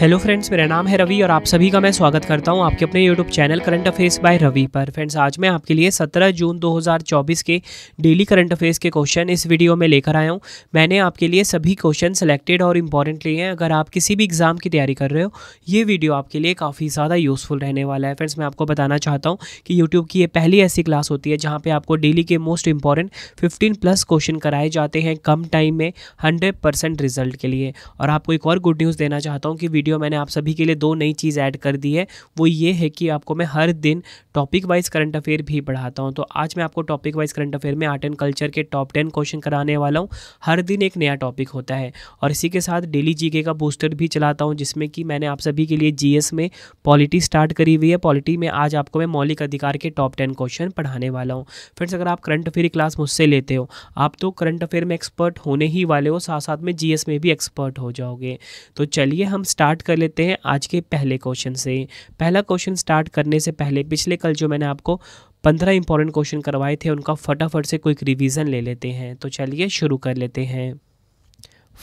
hello friends मेरा नाम है रवि और आप सभी का मैं स्वागत करता हूं आपके अपने YouTube channel current affairs by Ravi पर फ्रेंड्स आज मैं आपके लिए 17 जून 2024 के डेली करंट अफेयर्स के क्वेश्चन इस वीडियो में लेकर आया हूं मैंने आपके लिए सभी क्वेश्चन सेलेक्टेड और इम्पॉर्टेंट लिए हैं अगर आप किसी भी एग्ज़ाम की तैयारी कर रहे हो ये वीडियो आपके लिए काफ़ी ज़्यादा यूज़फुल रहने वाला है फ्रेंड्स मैं आपको बताना चाहता हूँ कि यूट्यूब की ये पहली ऐसी क्लास होती है जहाँ पर आपको डेली के most important fifteen plus question कराए जाते हैं कम टाइम में हंड्रेड रिजल्ट के लिए और आपको एक और गुड न्यूज़ देना चाहता हूँ कि वीडियो मैंने आप सभी के लिए दो नई चीज़ ऐड कर दी है वो ये है कि आपको मैं हर दिन टॉपिक वाइज करंट अफेयर भी पढ़ाता हूँ तो आज मैं आपको टॉपिक वाइज करंट अफेयर में आर्ट एंड कल्चर के टॉप टेन क्वेश्चन कराने वाला हूँ हर दिन एक नया टॉपिक होता है और इसी के साथ डेली जी का बूस्टर भी चलाता हूँ जिसमें कि मैंने आप सभी के लिए जी में पॉलिटी स्टार्ट करी हुई है पॉलिटी में आज आपको मैं मौलिक अधिकार के टॉप टेन क्वेश्चन पढ़ाने वाला हूँ फ्रेंड्स अगर आप करंट अफेयर क्लास मुझसे लेते हो आप तो करंट अफेयर में एक्सपर्ट होने ही वाले हो साथ साथ में जीएस में भी एक्सपर्ट हो जाओगे तो चलिए हम स्टार्ट स्टार्ट कर लेते हैं आज के पहले क्वेश्चन से पहला क्वेश्चन स्टार्ट करने से पहले पिछले कल जो मैंने आपको पंद्रह इंपॉर्टेंट क्वेश्चन करवाए थे उनका फटाफट से क्विक रिवीजन ले लेते हैं तो चलिए शुरू कर लेते हैं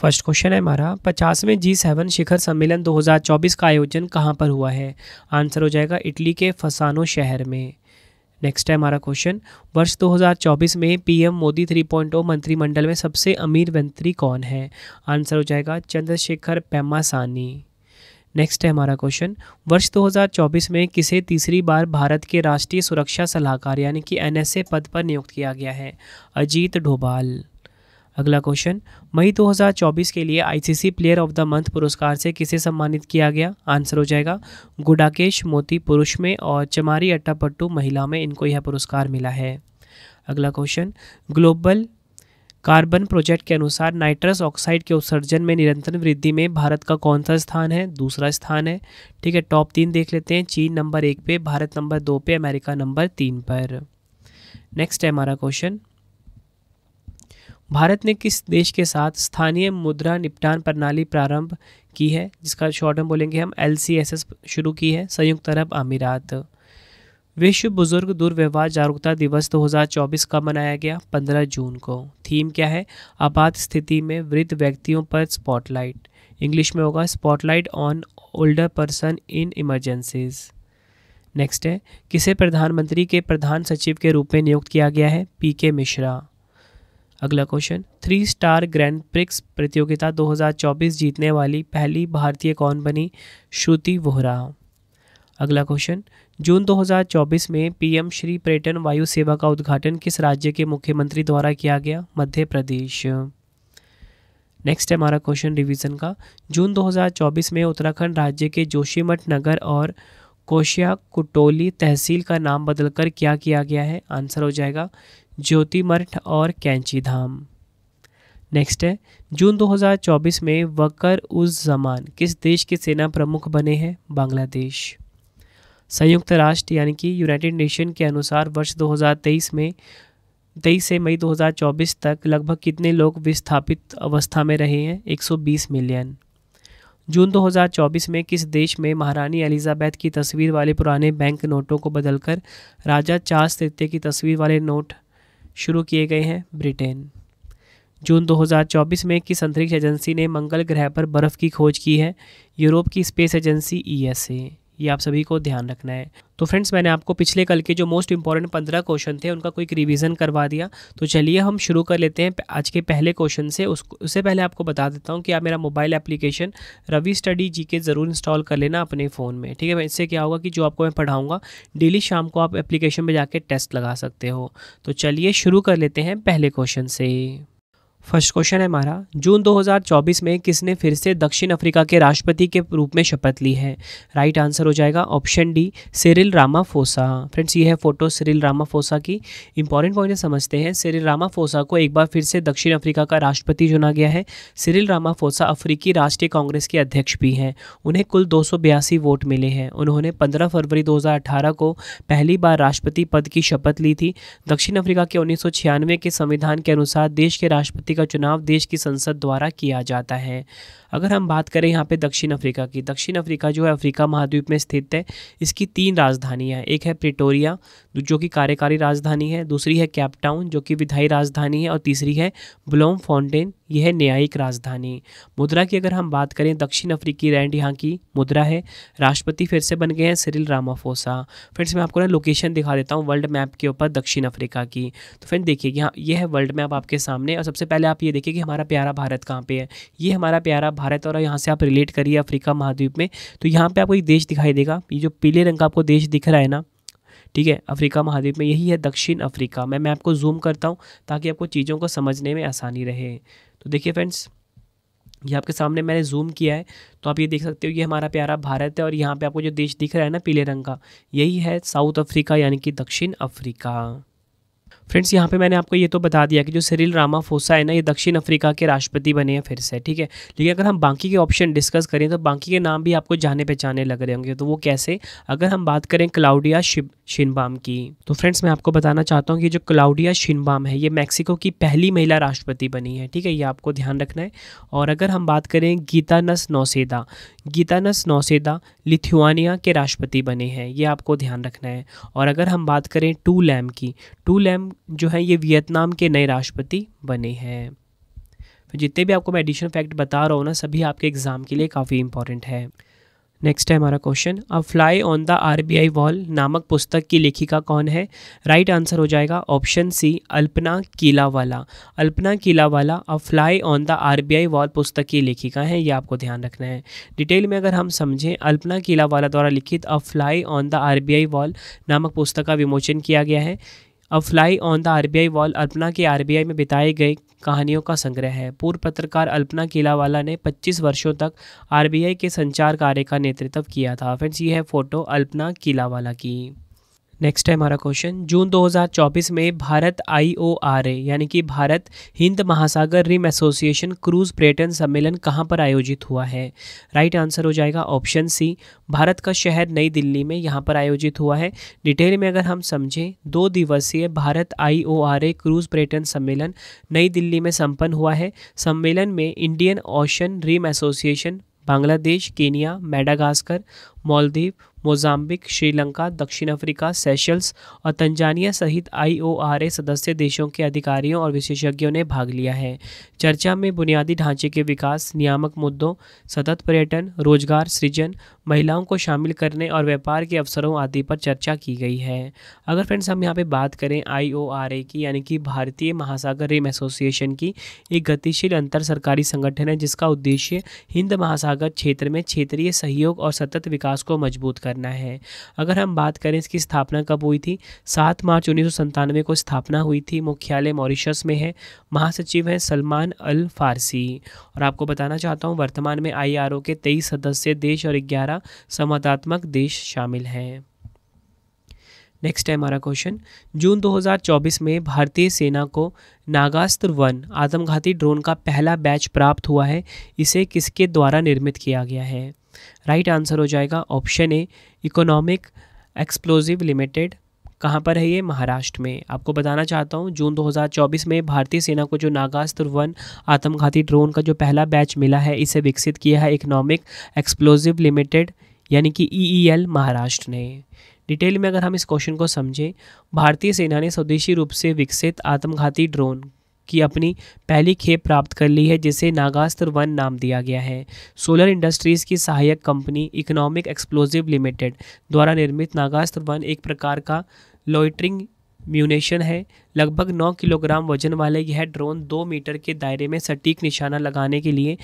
फर्स्ट क्वेश्चन है हमारा पचासवें जी सेवन शिखर सम्मेलन 2024 का आयोजन कहाँ पर हुआ है आंसर हो जाएगा इटली के फसानो शहर में नेक्स्ट है हमारा क्वेश्चन वर्ष 2024 में पीएम मोदी 3.0 मंत्रिमंडल में सबसे अमीर मंत्री कौन है आंसर हो जाएगा चंद्रशेखर पेमासानी नेक्स्ट है हमारा क्वेश्चन वर्ष 2024 में किसे तीसरी बार भारत के राष्ट्रीय सुरक्षा सलाहकार यानी कि एनएसए पद पर नियुक्त किया गया है अजीत डोभाल अगला क्वेश्चन मई 2024 के लिए ICC player of the month पुरस्कार से किसे सम्मानित किया गया आंसर हो जाएगा गुडाकेश मोती पुरुष में और चमारी अट्टापट्टू महिला में इनको यह पुरस्कार मिला है अगला क्वेश्चन ग्लोबल कार्बन प्रोजेक्ट के अनुसार नाइट्रस ऑक्साइड के उत्सर्जन में निरंतर वृद्धि में भारत का कौन सा स्थान है दूसरा स्थान है ठीक है टॉप तीन देख लेते हैं चीन नंबर एक पे भारत नंबर दो पे अमेरिका नंबर तीन पर नेक्स्ट है हमारा क्वेश्चन भारत ने किस देश के साथ स्थानीय मुद्रा निपटान प्रणाली प्रारंभ की है जिसका शॉर्ट में बोलेंगे हम एल शुरू की है संयुक्त अरब अमीरात विश्व बुजुर्ग दुर्व्यवहार जागरूकता दिवस 2024 का मनाया गया 15 जून को थीम क्या है आपात स्थिति में वृद्ध व्यक्तियों पर स्पॉटलाइट इंग्लिश में होगा spotlight on older person in emergencies next है किसे प्रधानमंत्री के प्रधान सचिव के रूप में नियुक्त किया गया है पी के मिश्रा अगला question three star grand prix प्रतियोगिता 2024 जीतने वाली पहली भारतीय कौन बनी श्रुति वोहरा अगला क्वेश्चन जून 2024 में पीएम श्री पर्यटन वायु सेवा का उद्घाटन किस राज्य के मुख्यमंत्री द्वारा किया गया मध्य प्रदेश नेक्स्ट है हमारा क्वेश्चन रिवीजन का जून 2024 में उत्तराखंड राज्य के जोशीमठ नगर और कोशिया कुटोली तहसील का नाम बदलकर क्या किया गया है आंसर हो जाएगा ज्योतिमठ और कैंची धाम नेक्स्ट है जून 2024 में वकर उज जमान किस देश के सेना प्रमुख बने हैं बांग्लादेश संयुक्त राष्ट्र यानी कि यूनाइटेड नेशन के अनुसार वर्ष 2023 में तेईस से मई 2024 तक लगभग कितने लोग विस्थापित अवस्था में रहे हैं 120 मिलियन जून 2024 में किस देश में महारानी एलिजाबैथ की तस्वीर वाले पुराने बैंक नोटों को बदलकर राजा चार्ल्स तृतीय की तस्वीर वाले नोट शुरू किए गए हैं ब्रिटेन जून 2024 में किस अंतरिक्ष एजेंसी ने मंगल ग्रह पर बर्फ़ की खोज की है यूरोप की स्पेस एजेंसी ईएसए ये आप सभी को ध्यान रखना है तो फ्रेंड्स मैंने आपको पिछले कल के जो मोस्ट इंपॉर्टेंट पंद्रह क्वेश्चन थे उनका क्विक रिवीजन करवा दिया तो चलिए हम शुरू कर लेते हैं आज के पहले क्वेश्चन से उसको उससे पहले आपको बता देता हूँ कि आप मेरा mobile application Ravi study G K ज़रूर इंस्टॉल कर लेना अपने फ़ोन में ठीक है इससे क्या होगा कि जो आपको मैं पढ़ाऊँगा डेली शाम को आप एप्लीकेशन में जाके टेस्ट लगा सकते हो तो चलिए शुरू कर लेते हैं पहले क्वेश्चन से फर्स्ट क्वेश्चन है हमारा जून 2024 में किसने फिर से दक्षिण अफ्रीका के राष्ट्रपति के रूप में शपथ ली है राइट right आंसर हो जाएगा option D Cyril Ramaphosa friends ये है फोटो सिरिल रामाफोसा की इंपॉर्टेंट पॉइंट समझते हैं सिरिल रामाफोसा को एक बार फिर से दक्षिण अफ्रीका का राष्ट्रपति चुना गया है सिरिल रामाफोसा अफ्रीकी राष्ट्रीय कांग्रेस के अध्यक्ष भी हैं उन्हें कुल दो वोट मिले हैं उन्होंने पंद्रह फरवरी दो को पहली बार राष्ट्रपति पद की शपथ ली थी दक्षिण अफ्रीका के उन्नीस के संविधान के अनुसार देश के राष्ट्रपति राष्ट्रपति का चुनाव देश की संसद द्वारा किया जाता है अगर हम बात करें यहाँ पे दक्षिण अफ्रीका की दक्षिण अफ्रीका जो है अफ्रीका महाद्वीप में स्थित है इसकी तीन राजधानियाँ हैं एक है प्रिटोरिया जो कि कार्यकारी राजधानी है दूसरी है कैपटाउन जो कि विधायी राजधानी है और तीसरी है ब्लोम फाउंटेन यह है न्यायिक राजधानी मुद्रा की अगर हम बात करें दक्षिण अफ्रीकी रैंड यहाँ की मुद्रा है राष्ट्रपति फिर से बन गए हैं सिरिल रामाफोसा फिर से मैं आपको ना लोकेशन दिखा देता हूँ वर्ल्ड मैप के ऊपर दक्षिण अफ्रीका की तो फ्रेंड देखिए यहाँ ये है वर्ल्ड मैप आपके सामने और सबसे पहले आप ये देखिए कि हमारा प्यारा भारत कहाँ पर है ये हमारा प्यारा भारत और यहाँ से आप रिलेट करिए अफ्रीका महाद्वीप में तो यहाँ पर आपको एक देश दिखाई देगा ये जो पीले रंग का आपको देश दिख रहा है ना ठीक है अफ्रीका महाद्वीप में यही है दक्षिण अफ्रीका मैं मैं आपको जूम करता हूँ ताकि आपको चीज़ों को समझने में आसानी रहे तो देखिए फ्रेंड्स ये आपके सामने मैंने जूम किया है तो आप ये देख सकते हो ये हमारा प्यारा भारत है और यहाँ पे आपको जो देश दिख रहा है ना पीले रंग का यही है साउथ अफ्रीका यानी कि दक्षिण अफ्रीका फ्रेंड्स यहाँ पे मैंने आपको ये तो बता दिया कि जो सरिल रामाफोसा है ना ये दक्षिण अफ्रीका के राष्ट्रपति बने हैं फिर से ठीक है लेकिन अगर हम बाकी के ऑप्शन डिस्कस करें तो बाकी के नाम भी आपको जाने पहचाने लग रहे होंगे तो वो कैसे अगर हम बात करें क्लाउडिया शिव शिनबाम की तो फ्रेंड्स मैं आपको बताना चाहता हूँ कि जो क्लाउडिया शिनबाम है ये मैक्सिको की पहली महिला राष्ट्रपति बनी है ठीक है ये आपको ध्यान रखना है और अगर हम बात करें Gitanas Nauseda Gitanas Nauseda Lithuania के राष्ट्रपति बने हैं ये आपको ध्यान रखना है और अगर हम बात करें टू लैम की टू लैम जो है ये वियतनाम के नए राष्ट्रपति बने हैं जितने भी आपको मैं एडिशनल फैक्ट बता रहा हूँ ना सभी आपके एग्ज़ाम के लिए काफ़ी इंपॉर्टेंट है नेक्स्ट है हमारा question a fly on the RBI wall नामक पुस्तक की लेखिका कौन है राइट right आंसर हो जाएगा ऑप्शन सी अल्पना वाला अल्पना वाला a fly on the RBI wall पुस्तक की लेखिका है ये आपको ध्यान रखना है डिटेल में अगर हम समझें अल्पना वाला द्वारा लिखित a fly on the R wall नामक पुस्तक का विमोचन किया गया है अब fly on the RBI wall Alpana के आरबीआई में बिताए गए कहानियों का संग्रह है पूर्व पत्रकार अल्पना किलावाला ने 25 वर्षों तक आरबीआई के संचार कार्य का नेतृत्व किया था फ्रेंड्स ये है फोटो अल्पना किलावाला की नेक्स्ट है हमारा क्वेश्चन जून 2024 में भारत आई यानी कि भारत हिंद महासागर रिम एसोसिएशन क्रूज पर्यटन सम्मेलन कहाँ पर आयोजित हुआ है राइट आंसर हो जाएगा ऑप्शन सी भारत का शहर नई दिल्ली में यहाँ पर आयोजित हुआ है डिटेल में अगर हम समझें दो दिवसीय भारत आई क्रूज पर्यटन सम्मेलन नई दिल्ली में संपन्न हुआ है सम्मेलन में Indian Ocean Rim Association Bangladesh Kenya Madagascar Maldives Mozambique Sri Lanka दक्षिण अफ्रीका सेशल्स और तंजानिया सहित आईओआरए सदस्य देशों के अधिकारियों और विशेषज्ञों ने भाग लिया है चर्चा में बुनियादी ढांचे के विकास नियामक मुद्दों सतत पर्यटन रोजगार सृजन महिलाओं को शामिल करने और व्यापार के अवसरों आदि पर चर्चा की गई है अगर फ्रेंड्स हम यहाँ पर बात करें आई की यानी कि भारतीय महासागर रिम एसोसिएशन की एक गतिशील अंतर सरकारी संगठन है जिसका उद्देश्य हिंद महासागर क्षेत्र में क्षेत्रीय सहयोग और सतत विकास विकास को मजबूत करना है अगर हम बात करें इसकी स्थापना कब हुई थी सात मार्च उन्नीस को स्थापना हुई थी मुख्यालय मॉरिशस में है महासचिव हैं सलमान अल फारसी और आपको बताना चाहता हूँ वर्तमान में आई के तेईस सदस्य देश और ग्यारह संवाददात्मक देश शामिल हैं नेक्स्ट है हमारा क्वेश्चन जून 2024 में भारतीय सेना को नागास्त्र वन आत्मघाती ड्रोन का पहला बैच प्राप्त हुआ है इसे किसके द्वारा निर्मित किया गया है राइट right आंसर हो जाएगा option A economic explosive limited कहाँ पर है ये महाराष्ट्र में आपको बताना चाहता हूँ जून 2024 में भारतीय सेना को जो नागास्त्र वन आत्मघाती ड्रोन का जो पहला बैच मिला है इसे विकसित किया है इकोनॉमिक एक्सप्लोजिव लिमिटेड यानी कि ई e e महाराष्ट्र ने डिटेल में अगर हम इस क्वेश्चन को समझें भारतीय सेना ने स्वदेशी रूप से विकसित आत्मघाती ड्रोन की अपनी पहली खेप प्राप्त कर ली है जिसे नागास्त्र वन नाम दिया गया है सोलर इंडस्ट्रीज़ की सहायक कंपनी इकोनॉमिक एक्सप्लोजिव लिमिटेड द्वारा निर्मित नागास्त्र वन एक प्रकार का लॉइटरिंग म्यूनेशन है लगभग 9 किलोग्राम वजन वाले यह ड्रोन 2 मीटर के दायरे में सटीक निशाना लगाने के लिए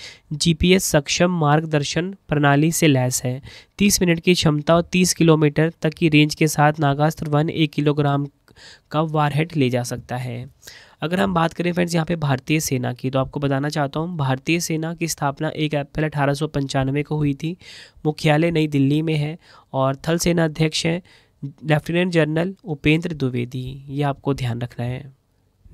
जीपीएस सक्षम मार्गदर्शन प्रणाली से लैस है 30 मिनट की क्षमता और 30 किलोमीटर तक की रेंज के साथ नागास्त्र वन एक किलोग्राम का वारहेड ले जा सकता है अगर हम बात करें फ्रेंड्स यहाँ पे भारतीय सेना की तो आपको बताना चाहता हूँ भारतीय सेना की स्थापना एक अप्रैल अठारह को हुई थी मुख्यालय नई दिल्ली में है और थल सेना अध्यक्ष हैं लेफ्टिनेंट जनरल उपेंद्र द्विवेदी ये आपको ध्यान रखना है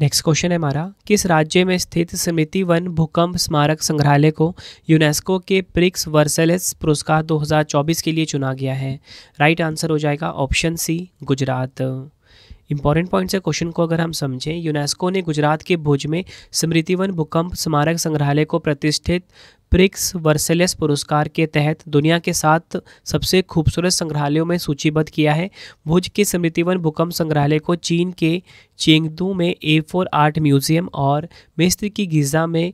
नेक्स्ट क्वेश्चन है हमारा किस राज्य में स्थित समिति वन भूकंप स्मारक संग्रहालय को यूनेस्को के प्रिक्स वर्सेलेस पुरस्कार 2024 के लिए चुना गया है राइट आंसर हो जाएगा option C Gujarat important point है क्वेश्चन को अगर हम समझें यूनेस्को ने गुजरात के भुज में स्मृतिवन भूकंप स्मारक संग्रहालय को प्रतिष्ठित प्रिक्स वर्सेलेस पुरस्कार के तहत दुनिया के सात सबसे खूबसूरत संग्रहालयों में सूचीबद्ध किया है भुज के स्मृतिवन भूकंप संग्रहालय को चीन के चेंगदू में ए फोर आर्ट म्यूजियम और मिस्र की गीज़ा में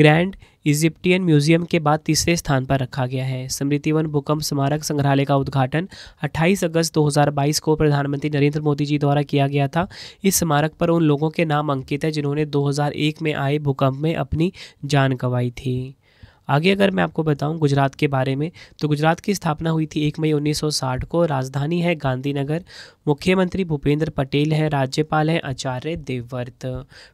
ग्रैंड इजिप्टियन म्यूजियम के बाद तीसरे स्थान पर रखा गया है स्मृतिवन भूकंप स्मारक संग्रहालय का उद्घाटन 28 अगस्त 2022 को प्रधानमंत्री नरेंद्र मोदी जी द्वारा किया गया था इस स्मारक पर उन लोगों के नाम अंकित है जिन्होंने 2001 में आए भूकंप में अपनी जान गंवाई थी आगे अगर मैं आपको बताऊं गुजरात के बारे में तो गुजरात की स्थापना हुई थी एक मई 1960 को राजधानी है गांधीनगर मुख्यमंत्री भूपेंद्र पटेल हैं राज्यपाल हैं आचार्य देवव्रत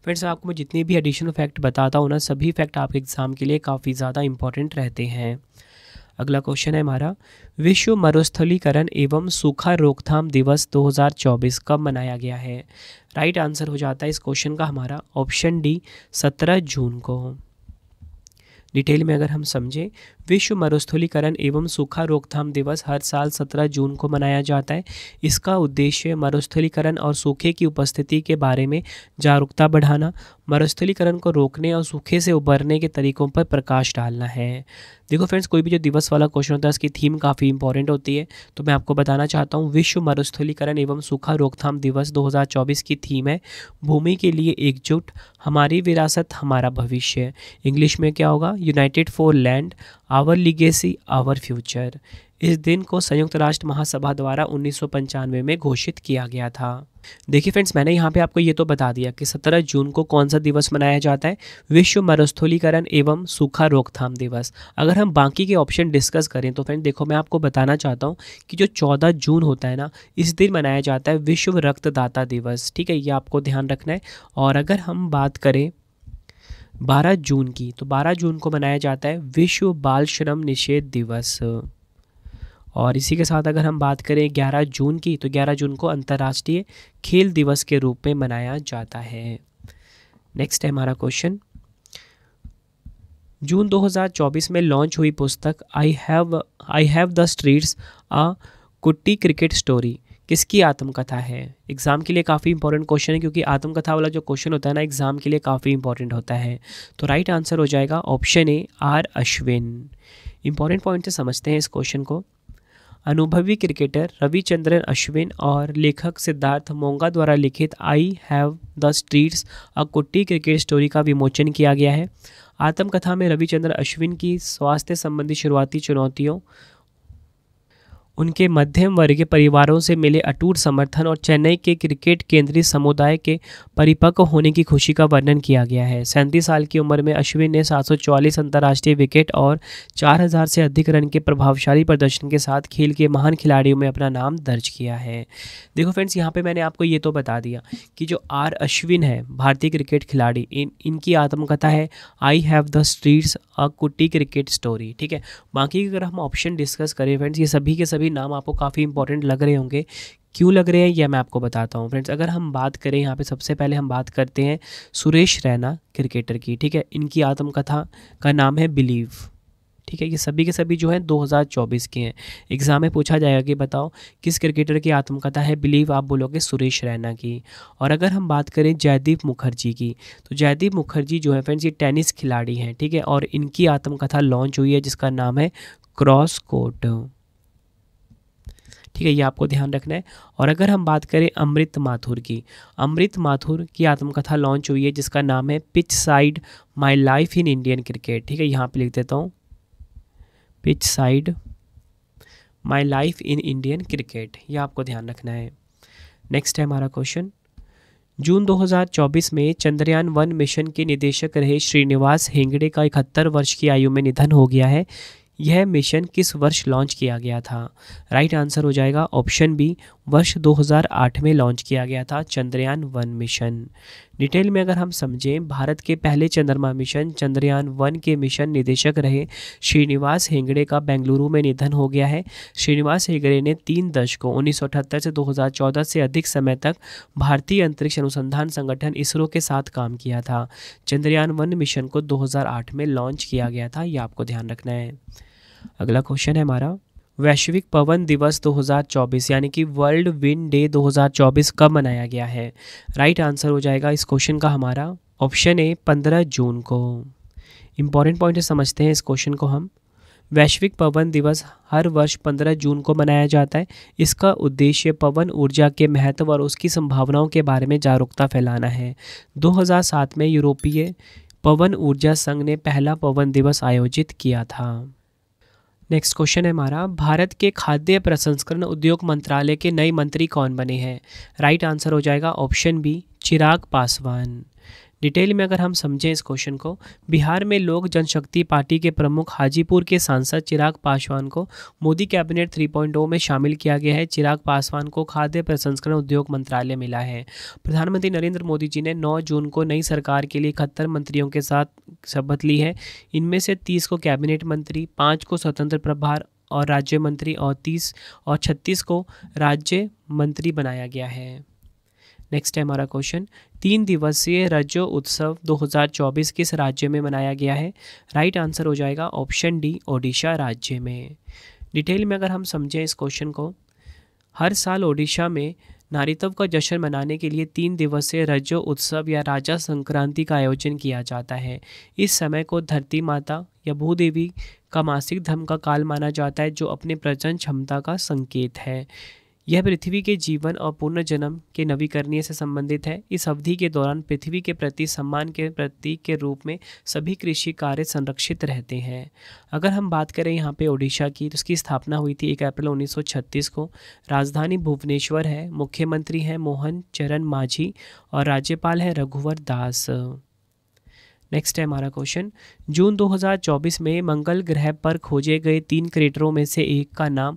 फ्रेंड्स आपको मैं जितनी भी एडिशनल फैक्ट बताता हूँ ना सभी फैक्ट आपके एग्ज़ाम के लिए काफ़ी ज़्यादा इंपॉर्टेंट रहते हैं अगला क्वेश्चन है हमारा विश्व मरुस्थलीकरण एवं सूखा रोकथाम दिवस 2024 कब मनाया गया है राइट आंसर हो जाता है इस क्वेश्चन का हमारा ऑप्शन डी 17 जून को डिटेल में अगर हम समझें विश्व मरुस्थलीकरण एवं सूखा रोकथाम दिवस हर साल 17 जून को मनाया जाता है इसका उद्देश्य मरुस्थलीकरण और सूखे की उपस्थिति के बारे में जागरूकता बढ़ाना मरुस्थलीकरण को रोकने और सूखे से उबरने के तरीकों पर प्रकाश डालना है देखो फ्रेंड्स कोई भी जो दिवस वाला क्वेश्चन होता है उसकी थीम काफ़ी इंपॉर्टेंट होती है तो मैं आपको बताना चाहता हूँ विश्व मरुस्थलीकरण एवं सूखा रोकथाम दिवस दो की थीम है भूमि के लिए एकजुट हमारी विरासत हमारा भविष्य इंग्लिश में क्या होगा united for land our legacy our future इस दिन को संयुक्त राष्ट्र महासभा द्वारा उन्नीस में घोषित किया गया था देखिए फ्रेंड्स मैंने यहाँ पे आपको ये तो बता दिया कि 17 जून को कौन सा दिवस मनाया जाता है विश्व मरुस्थलीकरण एवं सूखा रोकथाम दिवस अगर हम बाकी के ऑप्शन डिस्कस करें तो फ्रेंड्स देखो मैं आपको बताना चाहता हूँ कि जो 14 जून होता है ना इस दिन मनाया जाता है विश्व रक्तदाता दिवस ठीक है ये आपको ध्यान रखना है और अगर हम बात करें बारह जून की तो बारह जून को मनाया जाता है विश्व बाल श्रम निषेध दिवस और इसी के साथ अगर हम बात करें ग्यारह जून की तो ग्यारह जून को अंतर्राष्ट्रीय खेल दिवस के रूप में मनाया जाता है नेक्स्ट है हमारा क्वेश्चन जून 2024 में लॉन्च हुई पुस्तक I have I have the streets a kutti cricket story किसकी आत्मकथा है एग्ज़ाम के लिए काफ़ी इंपॉर्टेंट क्वेश्चन है क्योंकि आत्मकथा वाला जो क्वेश्चन होता है ना एग्ज़ाम के लिए काफ़ी इंपॉर्टेंट होता है तो राइट आंसर हो जाएगा option A R Ashwin important point से समझते हैं इस क्वेश्चन को अनुभवी क्रिकेटर रविचंद्रन अश्विन और लेखक सिद्धार्थ मोंगा द्वारा लिखित I have the streets a kutti cricket story का विमोचन किया गया है आत्मकथा में रविचंद्र अश्विन की स्वास्थ्य संबंधी शुरुआती चुनौतियों उनके मध्यम वर्गीय परिवारों से मिले अटूट समर्थन और चेन्नई के क्रिकेट केंद्रीय समुदाय के परिपक्व होने की खुशी का वर्णन किया गया है सैंतीस साल की उम्र में अश्विन ने 744 अंतर्राष्ट्रीय विकेट और 4000 से अधिक रन के प्रभावशाली प्रदर्शन के साथ खेल के महान खिलाड़ियों में अपना नाम दर्ज किया है देखो फ्रेंड्स यहाँ पर मैंने आपको ये तो बता दिया कि जो आर अश्विन है भारतीय क्रिकेट खिलाड़ी इन इनकी आत्मकथा है I have the streets a kutti cricket story ठीक है बाकी अगर हम ऑप्शन डिस्कस करें फ्रेंड्स ये सभी के सभी सभी नाम आपको काफ़ी इंपॉर्टेंट लग रहे होंगे क्यों लग रहे हैं यह मैं आपको बताता हूं फ्रेंड्स अगर हम बात करें यहां पे सबसे पहले हम बात करते हैं सुरेश रैना क्रिकेटर की ठीक है इनकी आत्मकथा का नाम है बिलीव ठीक है ये सभी के सभी जो हैं 2024 के हैं एग्ज़ाम में पूछा जाएगा कि बताओ किस क्रिकेटर की आत्मकथा है बिलीव आप बोलोगे सुरेश रैना की और अगर हम बात करें जयदीप मुखर्जी की तो जयदीप मुखर्जी जो है फ्रेंड्स ये टेनिस खिलाड़ी हैं ठीक है और इनकी आत्मकथा लॉन्च हुई है जिसका नाम है क्रॉस कोट ठीक है ये आपको ध्यान रखना है और अगर हम बात करें अमृत माथुर की अमृत माथुर की आत्मकथा लॉन्च हुई है जिसका नाम है pitch side my life in Indian cricket ठीक है यहाँ पर लिख देता हूँ pitch side my life in Indian cricket ये आपको ध्यान रखना है नेक्स्ट है हमारा क्वेश्चन जून 2024 में चंद्रयान वन मिशन के निदेशक रहे श्रीनिवास हेंगड़े का इकहत्तर वर्ष की आयु में निधन हो गया है यह मिशन किस वर्ष लॉन्च किया गया था राइट आंसर हो जाएगा ऑप्शन बी वर्ष 2008 में लॉन्च किया गया था चंद्रयान वन मिशन डिटेल में अगर हम समझें भारत के पहले चंद्रमा मिशन चंद्रयान वन के मिशन निदेशक रहे श्रीनिवास हेंगड़े का बेंगलुरु में निधन हो गया है श्रीनिवास हेगड़े ने तीन दशकों उन्नीस से 2014 से अधिक समय तक भारतीय अंतरिक्ष अनुसंधान संगठन इसरो के साथ काम किया था चंद्रयान वन मिशन को दो में लॉन्च किया गया था यह आपको ध्यान रखना है अगला क्वेश्चन है हमारा वैश्विक पवन दिवस 2024 यानी कि वर्ल्ड विंड डे 2024 कब मनाया गया है राइट आंसर हो जाएगा इस क्वेश्चन का हमारा ऑप्शन ए 15 जून को इम्पॉर्टेंट पॉइंट समझते हैं इस क्वेश्चन को हम वैश्विक पवन दिवस हर वर्ष 15 जून को मनाया जाता है इसका उद्देश्य पवन ऊर्जा के महत्व और उसकी संभावनाओं के बारे में जागरूकता फैलाना है 2007 में यूरोपीय पवन ऊर्जा संघ ने पहला पवन दिवस आयोजित किया था नेक्स्ट क्वेश्चन है हमारा भारत के खाद्य प्रसंस्करण उद्योग मंत्रालय के नए मंत्री कौन बने हैं राइट आंसर हो जाएगा option B Chirag Paswan detail में अगर हम समझें इस क्वेश्चन को बिहार में लोक जनशक्ति पार्टी के प्रमुख हाजीपुर के सांसद चिराग पासवान को मोदी कैबिनेट 3.0 में शामिल किया गया है चिराग पासवान को खाद्य प्रसंस्करण उद्योग मंत्रालय मिला है प्रधानमंत्री नरेंद्र मोदी जी ने 9 जून को नई सरकार के लिए इकहत्तर मंत्रियों के साथ शपथ ली है इनमें से तीस को कैबिनेट मंत्री पाँच को स्वतंत्र प्रभार और राज्य मंत्री और तीस और छत्तीस को राज्य मंत्री बनाया गया है नेक्स्ट है हमारा क्वेश्चन तीन दिवसीय राज्य उत्सव 2024 किस राज्य में मनाया गया है राइट आंसर हो जाएगा ऑप्शन डी ओडिशा राज्य में डिटेल में अगर हम समझें इस क्वेश्चन को हर साल ओडिशा में नारीतव का जश्न मनाने के लिए तीन दिवसीय रजो उत्सव या राजा संक्रांति का आयोजन किया जाता है इस समय को धरती माता या भूदेवी का मासिक धर्म का काल माना जाता है जो अपने प्रजन क्षमता का संकेत है यह पृथ्वी के जीवन और पुनर्जन्म के नवीकरणीय से संबंधित है इस अवधि के दौरान पृथ्वी के प्रति सम्मान के प्रतीक के रूप में सभी कृषि कार्य संरक्षित रहते हैं अगर हम बात करें यहाँ पे ओडिशा की तो इसकी स्थापना हुई थी एक अप्रैल 1936 को राजधानी भुवनेश्वर है मुख्यमंत्री हैं मोहन चरण माझी और राज्यपाल हैं रघुवर दास नेक्स्ट है हमारा क्वेश्चन जून 2024 में मंगल ग्रह पर खोजे गए तीन क्रेटरों में से एक का नाम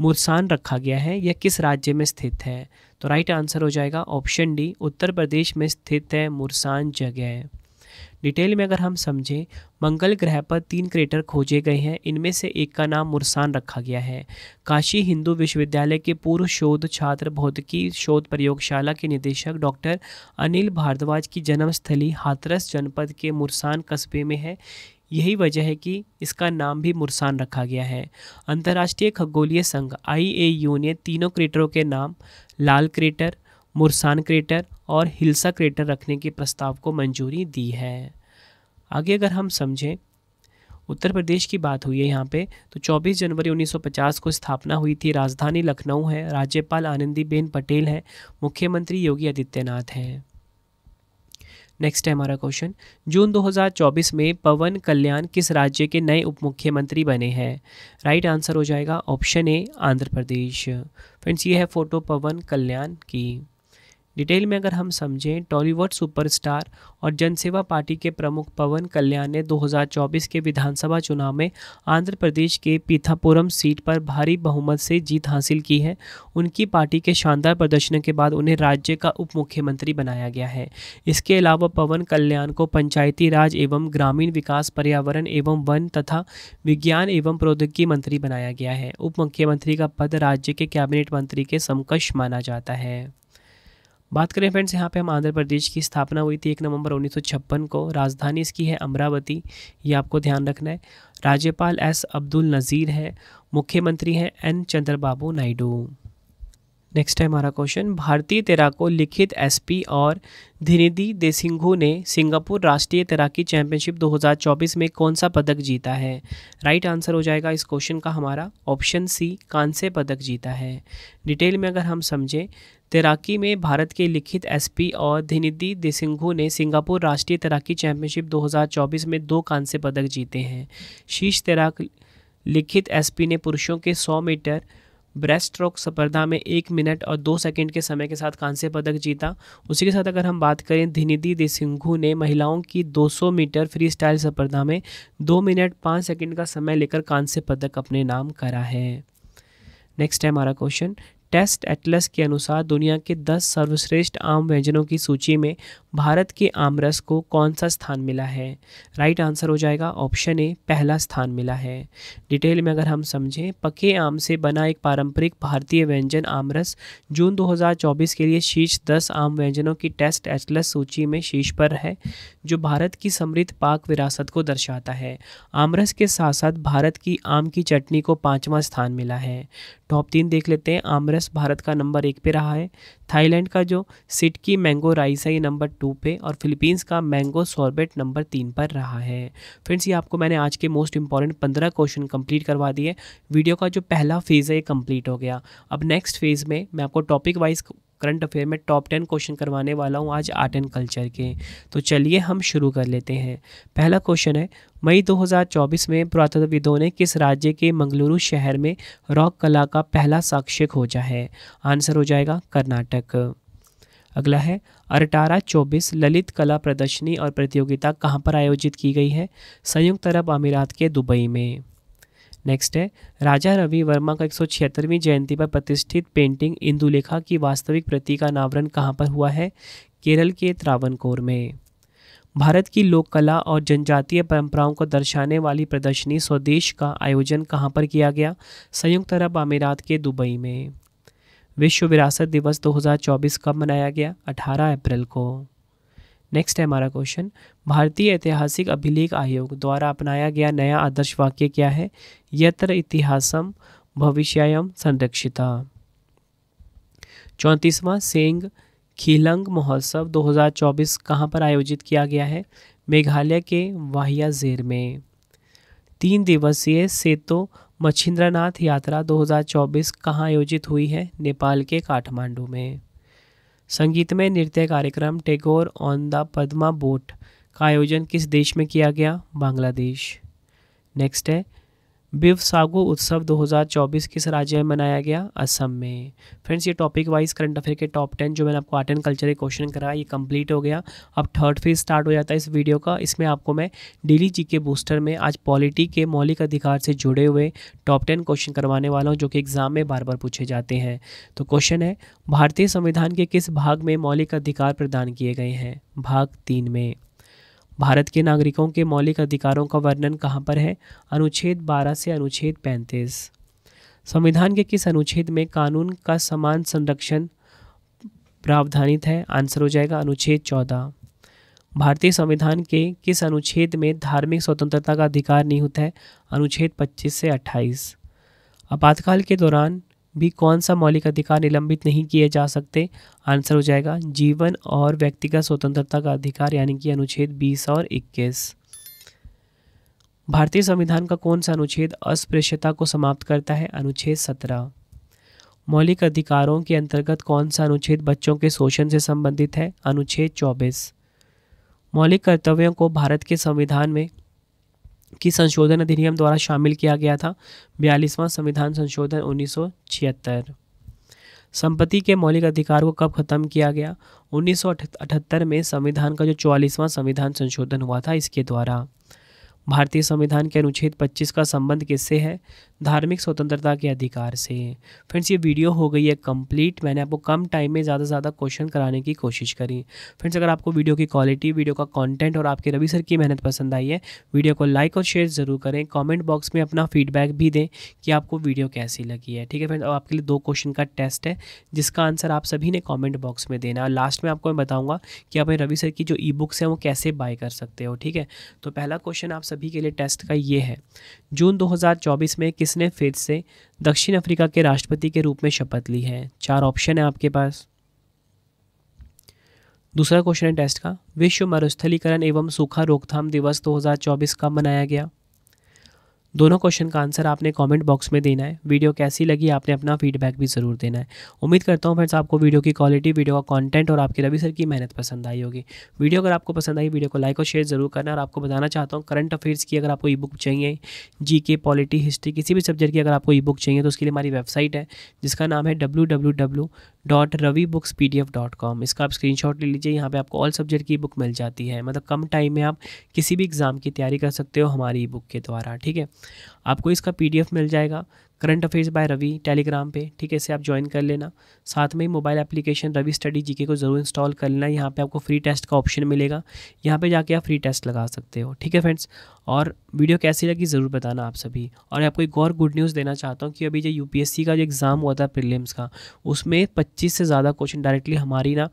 मुरसान रखा गया है यह किस राज्य में स्थित है तो राइट आंसर हो जाएगा ऑप्शन डी उत्तर प्रदेश में स्थित है मुरसान जगह डिटेल में अगर हम समझें मंगल ग्रह पर तीन क्रेटर खोजे गए हैं इनमें से एक का नाम मुरसान रखा गया है काशी हिंदू विश्वविद्यालय के पूर्व शोध छात्र भौतिकी शोध प्रयोगशाला के निदेशक डॉक्टर अनिल भारद्वाज की जन्मस्थली हाथरस जनपद के मुरसान कस्बे में है यही वजह है कि इसका नाम भी मुरसान रखा गया है अंतर्राष्ट्रीय खगोलीय संघ आई ने तीनों क्रेटरों के नाम लाल क्रेटर मुरसान क्रेटर और हिल्सा क्रेटर रखने के प्रस्ताव को मंजूरी दी है आगे अगर हम समझें उत्तर प्रदेश की बात हुई है यहाँ पे तो 24 जनवरी 1950 को स्थापना हुई थी राजधानी लखनऊ है राज्यपाल आनंदीबेन पटेल हैं मुख्यमंत्री योगी आदित्यनाथ हैं नेक्स्ट है हमारा क्वेश्चन जून 2024 में पवन कल्याण किस राज्य के नए उप मुख्यमंत्री बने हैं राइट आंसर हो जाएगा option A Andhra Pradesh friends ये है फ़ोटो पवन कल्याण की डिटेल में अगर हम समझें टॉलीवुड सुपरस्टार और जनसेवा पार्टी के प्रमुख पवन कल्याण ने 2024 के विधानसभा चुनाव में आंध्र प्रदेश के पीथापुरम सीट पर भारी बहुमत से जीत हासिल की है उनकी पार्टी के शानदार प्रदर्शन के बाद उन्हें राज्य का उप मुख्यमंत्री बनाया गया है इसके अलावा पवन कल्याण को पंचायती राज एवं ग्रामीण विकास पर्यावरण एवं वन तथा विज्ञान एवं प्रौद्योगिकी मंत्री बनाया गया है उप मुख्यमंत्री का पद राज्य के कैबिनेट मंत्री के समकक्ष माना जाता है बात करें फ्रेंड्स यहाँ पे हम आंध्र प्रदेश की स्थापना हुई थी एक नवंबर 1956 को राजधानी इसकी है अमरावती ये आपको ध्यान रखना है राज्यपाल एस अब्दुल नज़ीर है मुख्यमंत्री हैं एन चंद्रबाबू नायडू नेक्स्ट है हमारा क्वेश्चन भारतीय तैराको लिखित एसपी और धिनिधि देसिंघू ने सिंगापुर राष्ट्रीय तैराकी चैंपियनशिप 2024 में कौन सा पदक जीता है राइट आंसर हो जाएगा इस क्वेश्चन का हमारा ऑप्शन सी कांस्य पदक जीता है डिटेल में अगर हम समझें तैराकी में भारत के लिखित एसपी और धिनिधि देसिंघू ने सिंगापुर राष्ट्रीय तैराकी चैंपियनशिप दो में दो कांस्य पदक जीते हैं शीर्ष तैराक लिखित एस ने पुरुषों के सौ मीटर ब्रेस्ट स्ट्रोक स्पर्धा में एक मिनट और दो सेकंड के समय के साथ कांस्य पदक जीता उसी के साथ अगर हम बात करें धिनिधि देसिंघू ने महिलाओं की 200 मीटर फ्री स्टाइल स्पर्धा में दो मिनट पाँच सेकंड का समय लेकर कांस्य पदक अपने नाम करा है नेक्स्ट है हमारा क्वेश्चन टेस्ट एटलस के अनुसार दुनिया के 10 सर्वश्रेष्ठ आम व्यंजनों की सूची में भारत के आमरस को कौन सा स्थान मिला है राइट आंसर हो जाएगा ऑप्शन ए पहला स्थान मिला है डिटेल में अगर हम समझें पके आम से बना एक पारंपरिक भारतीय व्यंजन आमरस जून 2024 के लिए शीर्ष 10 आम व्यंजनों की टेस्ट एटलस सूची में शीर्ष पर है जो भारत की समृद्ध पाक विरासत को दर्शाता है आमरस के साथ साथ भारत की आम की चटनी को पाँचवा स्थान मिला है टॉप तीन देख लेते हैं आमरस एक्सप्रेस भारत का नंबर एक पे रहा है थाईलैंड का जो सिटकी मैंगो राइस है ये नंबर टू पे और फिलीपींस का मैंगो सॉर्बेट नंबर तीन पर रहा है फ्रेंड्स ये आपको मैंने आज के मोस्ट इंपॉर्टेंट पंद्रह क्वेश्चन कंप्लीट करवा दिए वीडियो का जो पहला फेज़ है ये कंप्लीट हो गया अब नेक्स्ट फेज़ में मैं आपको टॉपिक वाइज करंट अफेयर में टॉप टेन क्वेश्चन करवाने वाला हूँ आज आर्ट एंड कल्चर के तो चलिए हम शुरू कर लेते हैं पहला क्वेश्चन है मई 2024 में पुरातत्वविदों ने किस राज्य के मंगलुरु शहर में रॉक कला का पहला साक्ष्य खोजा है आंसर हो जाएगा कर्नाटक अगला है अरटारा चौबीस ललित कला प्रदर्शनी और प्रतियोगिता कहाँ पर आयोजित की गई है संयुक्त अरब अमीरात के दुबई में नेक्स्ट है राजा रवि वर्मा का एक जयंती पर प्रतिष्ठित पेंटिंग इंदुलेखा की वास्तविक प्रति का अनावरण कहाँ पर हुआ है केरल के त्रावणकोर में भारत की लोक कला और जनजातीय परंपराओं को दर्शाने वाली प्रदर्शनी स्वदेश का आयोजन कहाँ पर किया गया संयुक्त अरब अमीरात के दुबई में विश्व विरासत दिवस 2024 कब मनाया गया 18 अप्रैल को नेक्स्ट है हमारा क्वेश्चन भारतीय ऐतिहासिक अभिलेख आयोग द्वारा अपनाया गया नया आदर्श वाक्य क्या है यत्र इतिहासम भविष्यम संरक्षिता चौंतीसवां सेंग खीलंग महोत्सव 2024 कहां पर आयोजित किया गया है मेघालय के वाहिया जेर में तीन दिवसीय सेतो मच्छिंद्रनाथ यात्रा 2024 कहां आयोजित हुई है नेपाल के काठमांडू में संगीत में नृत्य कार्यक्रम Tagore on the Padma boat का आयोजन किस देश में किया गया बांग्लादेश नेक्स्ट है बिव सागो उत्सव 2024 किस राज्य में मनाया गया असम में फ्रेंड्स ये टॉपिक वाइज करंट अफेयर के टॉप टेन जो मैंने आपको आर्ट एंड कल्चर के क्वेश्चन कराया ये कंप्लीट हो गया अब थर्ड फेज स्टार्ट हो जाता है इस वीडियो का इसमें आपको मैं daily G e K booster में आज पॉलिटी के मौलिक अधिकार से जुड़े हुए टॉप टेन क्वेश्चन करवाने वाला हूँ जो कि एग्जाम में बार बार पूछे जाते हैं तो क्वेश्चन है भारतीय संविधान के किस भाग में मौलिक अधिकार प्रदान किए गए हैं भाग तीन में भारत के नागरिकों के मौलिक अधिकारों का वर्णन कहाँ पर है अनुच्छेद 12 से अनुच्छेद 35 संविधान के किस अनुच्छेद में कानून का समान संरक्षण प्रावधानित है आंसर हो जाएगा अनुच्छेद चौदह भारतीय संविधान के किस अनुच्छेद में धार्मिक स्वतंत्रता का अधिकार नहीं होता है अनुच्छेद 25 से 28 आपातकाल के दौरान भी कौन सा मौलिक अधिकार निलंबित नहीं किए जा सकते आंसर हो जाएगा जीवन और व्यक्तिगत स्वतंत्रता का अधिकार यानी कि अनुच्छेद बीस और इक्कीस भारतीय संविधान का कौन सा अनुच्छेद अस्पृश्यता को समाप्त करता है अनुच्छेद सत्रह मौलिक अधिकारों के अंतर्गत कौन सा अनुच्छेद बच्चों के शोषण से संबंधित है अनुच्छेद चौबीस मौलिक कर्तव्यों को भारत के संविधान में की संशोधन अधिनियम द्वारा शामिल किया गया था बयालीसवां संविधान संशोधन 1976 संपत्ति के मौलिक अधिकार को कब खत्म किया गया 1978 में संविधान का जो चौवालीसवां संविधान संशोधन हुआ था इसके द्वारा भारतीय संविधान के अनुच्छेद 25 का संबंध किससे है धार्मिक स्वतंत्रता के अधिकार से फ्रेंड्स ये वीडियो हो गई है कंप्लीट मैंने आपको कम टाइम में ज़्यादा से ज़्यादा क्वेश्चन कराने की कोशिश करी फ्रेंड्स अगर आपको वीडियो की क्वालिटी वीडियो का कंटेंट और आपके रवि सर की मेहनत पसंद आई है वीडियो को लाइक और शेयर ज़रूर करें कमेंट बॉक्स में अपना फीडबैक भी दें कि आपको वीडियो कैसी लगी है ठीक है फ्रेंड्स आपके लिए दो क्वेश्चन का टेस्ट है जिसका आंसर आप सभी ने कॉमेंट बॉक्स में देना है लास्ट में आपको मैं बताऊँगा कि आप रवि सर की जो ई बुक्स हैं वो कैसे बाय कर सकते हो ठीक है तो पहला क्वेश्चन आप सभी के लिए टेस्ट का ये है जून दो में किस किसने फिर से दक्षिण अफ्रीका के राष्ट्रपति के रूप में शपथ ली है चार ऑप्शन है आपके पास दूसरा क्वेश्चन है टेस्ट का विश्व मरुस्थलीकरण एवं सूखा रोकथाम दिवस 2024 कब मनाया गया दोनों क्वेश्चन का आंसर आपने कमेंट बॉक्स में देना है वीडियो कैसी लगी आपने अपना फीडबैक भी ज़रूर देना है उम्मीद करता हूँ फ्रेंड्स आपको वीडियो की क्वालिटी वीडियो का कंटेंट और आपके रवि सर की मेहनत पसंद आई होगी वीडियो अगर आपको पसंद आई वीडियो को लाइक और शेयर ज़रूर करना और आपको बताना चाहता हूँ करंट अफेयर्स की अगर आपको ई बुक चाहिए जी के पॉलिटी हिस्ट्री किसी भी सब्जेक्ट की अगर आपको ई बुक चाहिए तो उसके लिए हमारी वेबसाइट है जिसका नाम है W dot Ravi books P D F dot com इसका आप स्क्रीन शॉट ले लीजिए यहाँ पे आपको ऑल सब्जेक्ट की बुक मिल जाती है मतलब कम टाइम में आप किसी भी एग्ज़ाम की तैयारी कर सकते हो हमारी ई बुक के द्वारा ठीक है आपको इसका पी डी एफ मिल जाएगा current affairs by Ravi Telegram पे ठीक है इसे आप ज्वाइन कर लेना साथ में ही mobile application Ravi study GK को ज़रूर इंस्टॉल कर लेना यहाँ पे आपको फ्री टेस्ट का ऑप्शन मिलेगा यहाँ पे जाके आप फ्री टेस्ट लगा सकते हो ठीक है फ्रेंड्स और वीडियो कैसी लगी ज़रूर बताना आप सभी और आपको एक और गुड न्यूज़ देना चाहता हूँ कि अभी जो यू का जो एग्ज़ाम हुआ था प्रिलियम्स का उसमें पच्चीस से ज़्यादा क्वेश्चन डायरेक्टली हमारी ना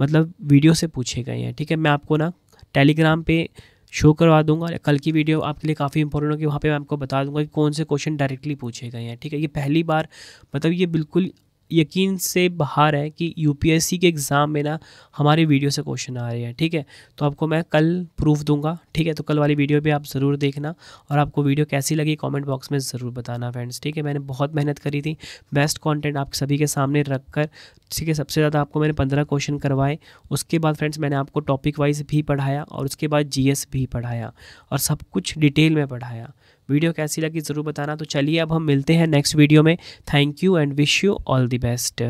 मतलब वीडियो से पूछे गए हैं ठीक है मैं आपको ना टेलीग्राम पर शो करवा दूंगा और कल की वीडियो आपके लिए काफ़ी इंपॉर्टेंट होगी वहाँ पे मैं आपको बता दूंगा कि कौन से क्वेश्चन डायरेक्टली पूछे गए हैं ठीक है ये पहली बार मतलब ये बिल्कुल यकीन से बाहर है कि यूपीएससी के एग्ज़ाम में ना हमारे वीडियो से क्वेश्चन आ रहे हैं ठीक है तो आपको मैं कल प्रूफ दूंगा ठीक है तो कल वाली वीडियो भी आप ज़रूर देखना और आपको वीडियो कैसी लगी कमेंट बॉक्स में ज़रूर बताना फ्रेंड्स ठीक है मैंने बहुत मेहनत करी थी बेस्ट कॉन्टेंट आप सभी के सामने रख कर ठीक है सबसे ज़्यादा आपको मैंने पंद्रह क्वेश्चन करवाए उसके बाद फ्रेंड्स मैंने आपको टॉपिक वाइज भी पढ़ाया और उसके बाद जी भी पढ़ाया और सब कुछ डिटेल में पढ़ाया वीडियो कैसी लगी ज़रूर बताना तो चलिए अब हम मिलते हैं नेक्स्ट वीडियो में thank you and wish you all the best